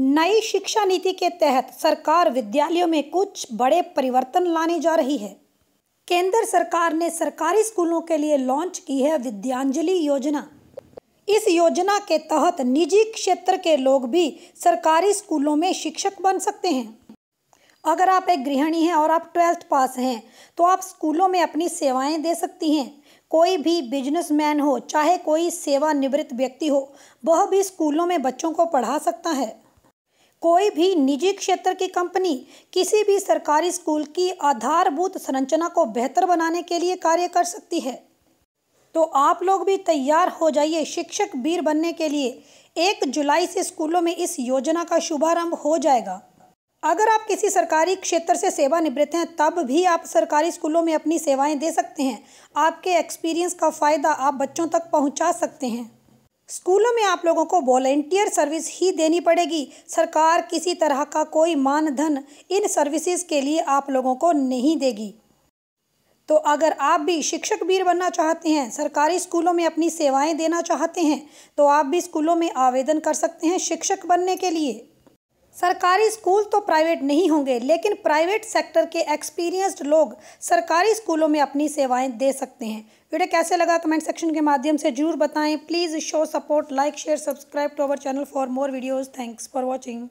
नई शिक्षा नीति के तहत सरकार विद्यालयों में कुछ बड़े परिवर्तन लाने जा रही है केंद्र सरकार ने सरकारी स्कूलों के लिए लॉन्च की है विद्यांजलि योजना इस योजना के तहत निजी क्षेत्र के लोग भी सरकारी स्कूलों में शिक्षक बन सकते हैं अगर आप एक गृहिणी हैं और आप ट्वेल्थ पास हैं तो आप स्कूलों में अपनी सेवाएं दे सकती हैं कोई भी बिजनेसमैन हो चाहे कोई सेवानिवृत्त व्यक्ति हो वह भी स्कूलों में बच्चों को पढ़ा सकता है कोई भी निजी क्षेत्र की कंपनी किसी भी सरकारी स्कूल की आधारभूत संरचना को बेहतर बनाने के लिए कार्य कर सकती है तो आप लोग भी तैयार हो जाइए शिक्षक वीर बनने के लिए एक जुलाई से स्कूलों में इस योजना का शुभारंभ हो जाएगा अगर आप किसी सरकारी क्षेत्र से सेवानिवृत्त हैं तब भी आप सरकारी स्कूलों में अपनी सेवाएं दे सकते हैं आपके एक्सपीरियंस का फ़ायदा आप बच्चों तक पहुंचा सकते हैं स्कूलों में आप लोगों को वॉलेंटियर सर्विस ही देनी पड़ेगी सरकार किसी तरह का कोई मानधन इन सर्विसेज के लिए आप लोगों को नहीं देगी तो अगर आप भी शिक्षक वीर बनना चाहते हैं सरकारी स्कूलों में अपनी सेवाएं देना चाहते हैं तो आप भी स्कूलों में आवेदन कर सकते हैं शिक्षक बनने के लिए सरकारी स्कूल तो प्राइवेट नहीं होंगे लेकिन प्राइवेट सेक्टर के एक्सपीरियंस्ड लोग सरकारी स्कूलों में अपनी सेवाएं दे सकते हैं वीडियो कैसे लगा कमेंट सेक्शन के माध्यम से जरूर बताएं please show support like share subscribe to our channel for more videos thanks for watching